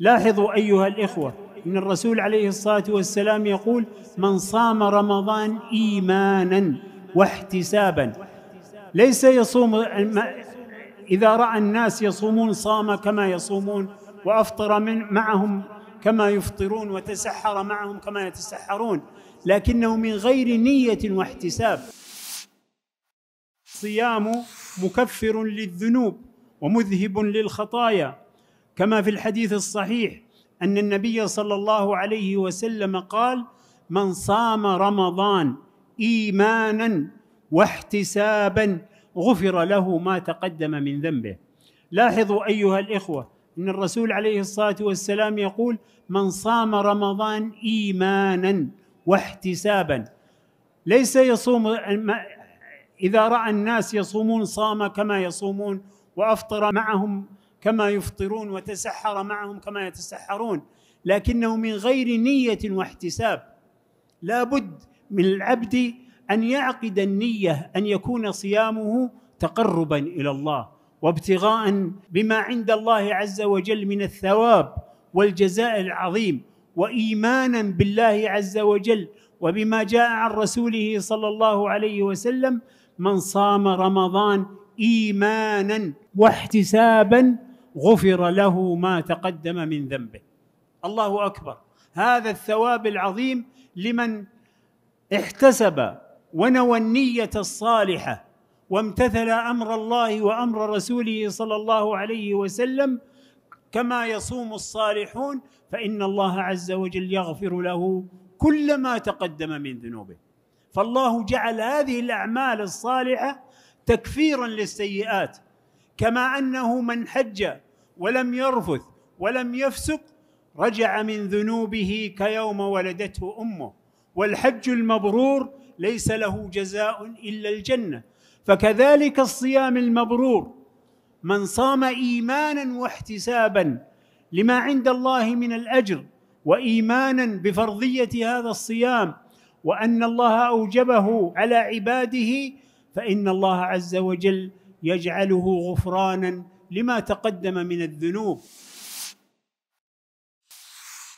لاحظوا ايها الاخوه ان الرسول عليه الصلاه والسلام يقول من صام رمضان ايمانا واحتسابا ليس يصوم اذا راى الناس يصومون صام كما يصومون وافطر من معهم كما يفطرون وتسحر معهم كما يتسحرون لكنه من غير نيه واحتساب الصيام مكفر للذنوب ومذهب للخطايا كما في الحديث الصحيح ان النبي صلى الله عليه وسلم قال من صام رمضان ايمانا واحتسابا غفر له ما تقدم من ذنبه لاحظوا ايها الاخوه ان الرسول عليه الصلاه والسلام يقول من صام رمضان ايمانا واحتسابا ليس يصوم اذا راى الناس يصومون صام كما يصومون وافطر معهم كما يفطرون وتسحر معهم كما يتسحرون لكنه من غير نيه واحتساب لا بد من العبد ان يعقد النيه ان يكون صيامه تقربا الى الله وابتغاء بما عند الله عز وجل من الثواب والجزاء العظيم وايمانا بالله عز وجل وبما جاء عن رسوله صلى الله عليه وسلم من صام رمضان ايمانا واحتسابا غفر له ما تقدم من ذنبه الله اكبر هذا الثواب العظيم لمن احتسب ونوى النيه الصالحه وامتثل امر الله وامر رسوله صلى الله عليه وسلم كما يصوم الصالحون فان الله عز وجل يغفر له كل ما تقدم من ذنوبه فالله جعل هذه الاعمال الصالحه تكفيرا للسيئات كما انه من حج ولم يرفث ولم يفسق رجع من ذنوبه كيوم ولدته امه والحج المبرور ليس له جزاء الا الجنه فكذلك الصيام المبرور من صام ايمانا واحتسابا لما عند الله من الاجر وايمانا بفرضيه هذا الصيام وان الله اوجبه على عباده فان الله عز وجل يجعله غفرانا لما تقدم من الذنوب